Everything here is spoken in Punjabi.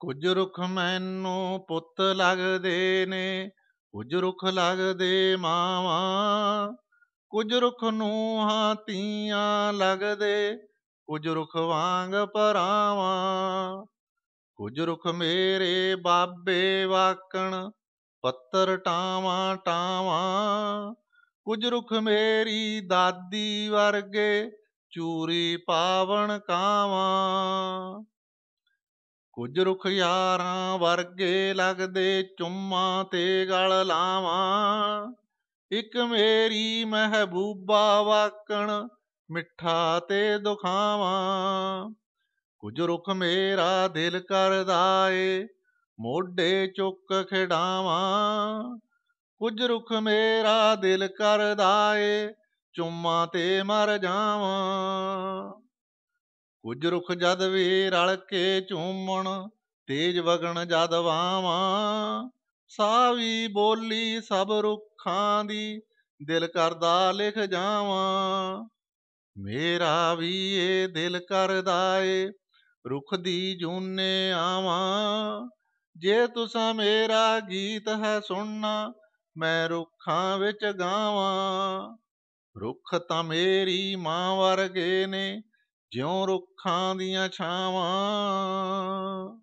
ਕੁਝ ਰੁਖ ਮੈਨੂੰ ਪੁੱਤ ਲੱਗਦੇ ਨੇ ਕੁਝ ਰੁਖ ਲੱਗਦੇ ਮਾਵਾਂ ਕੁਝ ਰੁਖ ਨੂੰ ਹਾਤੀਆਂ ਲੱਗਦੇ ਕੁਝ ਰੁਖ ਵਾਂਗ ਪਰਾਵਾਂ ਕੁਝ ਰੁਖ ਮੇਰੇ ਬਾਬੇ ਵਾਕਣ ਪੱਤਰ ਟਾਵਾਂ ਟਾਵਾਂ ਕੁਝ ਰੁਖ ਮੇਰੀ ਦਾਦੀ ਵਰਗੇ ਚੂਰੀ ਪਾਵਣ ਕਾਵਾਂ ਕੁਝ ਰੁਖ ਯਾਰਾਂ ਵਰਗੇ ਲੱਗਦੇ ਚੁੰਮਾਂ ਤੇ ਗਲ ਲਾਵਾਂ ਇੱਕ ਮੇਰੀ ਮਹਿਬੂਬਾ ਵਾਕਣ ਮਿੱਠਾ ਤੇ ਦੁਖਾਵਾਂ ਕੁਝ ਰੁਖ ਮੇਰਾ ਦਿਲ ਕਰਦਾ ਏ ਮੋਢੇ ਚੁੱਕ ਖਿਡਾਵਾਂ ਕੁਝ ਰੁਖ ਮੇਰਾ ਦਿਲ ਕਰਦਾ ਏ ਚੁੰਮਾਂ ਤੇ ਮਰ ਜਾਵਾਂ ਕੁਝ ਰੁਖ ਜਦ ਵੀ ਰਲ ਕੇ ਝੂਮਣ ਤੇਜ ਵਗਣ ਜਦ ਵਾਵਾਂ ਸਾਵੀ ਬੋਲੀ ਸਭ ਰੁੱਖਾਂ ਦੀ ਦਿਲ ਕਰਦਾ ਲਿਖ ਜਾਵਾਂ ਮੇਰਾ ਵੀ ਇਹ ਦਿਲ ਕਰਦਾ ਏ ਰੁਖ ਦੀ ਜੂਨੇ ਆਵਾਂ ਜੇ ਤੁਸਾਂ ਮੇਰਾ ਗੀਤ ਹੈ ਸੁਣਨਾ ਮੈਂ ਰੁੱਖਾਂ ਵਿੱਚ ਗਾਵਾਂ ਰੁੱਖ ਤਾਂ ਮੇਰੀ ਮਾਂ ਵਰਗੇ ਨੇ ਜਿਉਂ ਰੁੱਖਾਂ ਦੀਆਂ ਛਾਵਾਂ